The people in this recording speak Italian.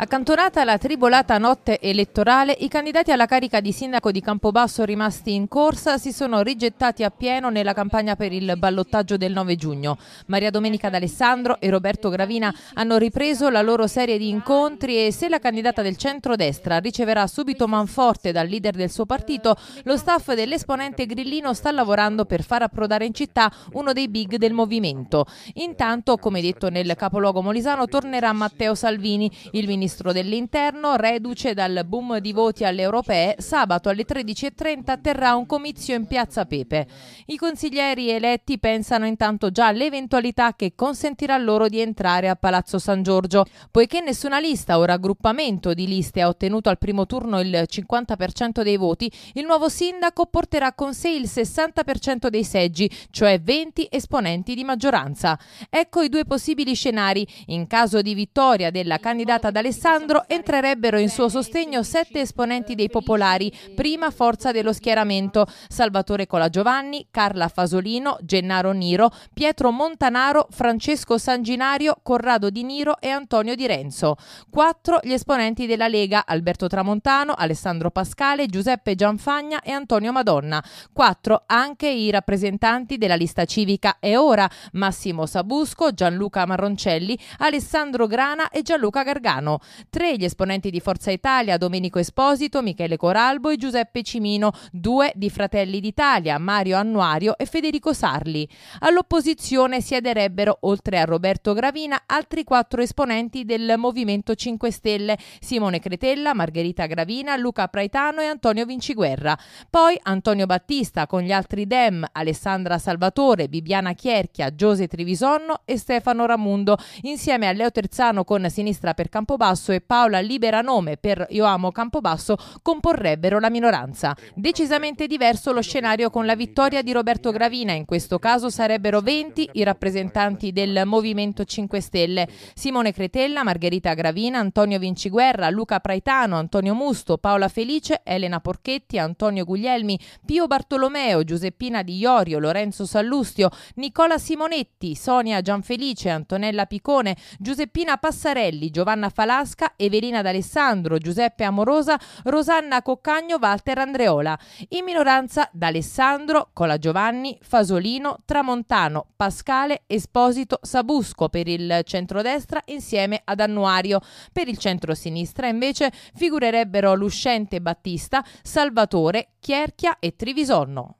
Accantonata la tribolata notte elettorale, i candidati alla carica di sindaco di Campobasso rimasti in corsa si sono rigettati a pieno nella campagna per il ballottaggio del 9 giugno. Maria Domenica D'Alessandro e Roberto Gravina hanno ripreso la loro serie di incontri e se la candidata del centrodestra riceverà subito manforte dal leader del suo partito, lo staff dell'esponente Grillino sta lavorando per far approdare in città uno dei big del movimento. Intanto, come detto nel capoluogo molisano, tornerà Matteo Salvini, il ministro ministro dell'Interno, reduce dal boom di voti alle europee, sabato alle 13.30 terrà un comizio in Piazza Pepe. I consiglieri eletti pensano intanto già all'eventualità che consentirà loro di entrare a Palazzo San Giorgio, poiché nessuna lista o raggruppamento di liste ha ottenuto al primo turno il 50% dei voti, il nuovo sindaco porterà con sé il 60% dei seggi, cioè 20 esponenti di maggioranza. Ecco i due possibili scenari. In caso di vittoria della candidata d'Alessandro, Alessandro entrerebbero in suo sostegno sette esponenti dei popolari, prima forza dello schieramento, Salvatore Colagiovanni, Carla Fasolino, Gennaro Niro, Pietro Montanaro, Francesco Sanginario, Corrado Di Niro e Antonio Di Renzo. Quattro gli esponenti della Lega, Alberto Tramontano, Alessandro Pascale, Giuseppe Gianfagna e Antonio Madonna. Quattro anche i rappresentanti della lista civica E Ora, Massimo Sabusco, Gianluca Marroncelli, Alessandro Grana e Gianluca Gargano. Tre gli esponenti di Forza Italia, Domenico Esposito, Michele Coralbo e Giuseppe Cimino. Due di Fratelli d'Italia, Mario Annuario e Federico Sarli. All'opposizione siederebbero, oltre a Roberto Gravina, altri quattro esponenti del Movimento 5 Stelle, Simone Cretella, Margherita Gravina, Luca Praetano e Antonio Vinciguerra. Poi Antonio Battista con gli altri Dem, Alessandra Salvatore, Bibiana Chierchia, Giose Trivisonno e Stefano Ramundo, insieme a Leo Terzano con Sinistra per Campobasso Campobasso e Paola Libera Nome per Io amo Campobasso comporrebbero la minoranza. Decisamente diverso lo scenario con la vittoria di Roberto Gravina, in questo caso sarebbero 20 i rappresentanti del Movimento 5 Stelle, Simone Cretella, Margherita Gravina, Antonio Vinciguerra, Luca Praitano, Antonio Musto, Paola Felice, Elena Porchetti, Antonio Guglielmi, Pio Bartolomeo, Giuseppina Di Iorio, Lorenzo Sallustio, Nicola Simonetti, Sonia Gianfelice, Antonella Picone, Giuseppina Passarelli, Giovanna Falà, Dasca, Evelina D'Alessandro, Giuseppe Amorosa, Rosanna Coccagno, Walter Andreola. In minoranza D'Alessandro, Cola Giovanni, Fasolino, Tramontano, Pascale, Esposito, Sabusco per il centrodestra insieme ad Annuario. Per il centro-sinistra invece figurerebbero Luscente Battista, Salvatore, Chierchia e Trivisonno.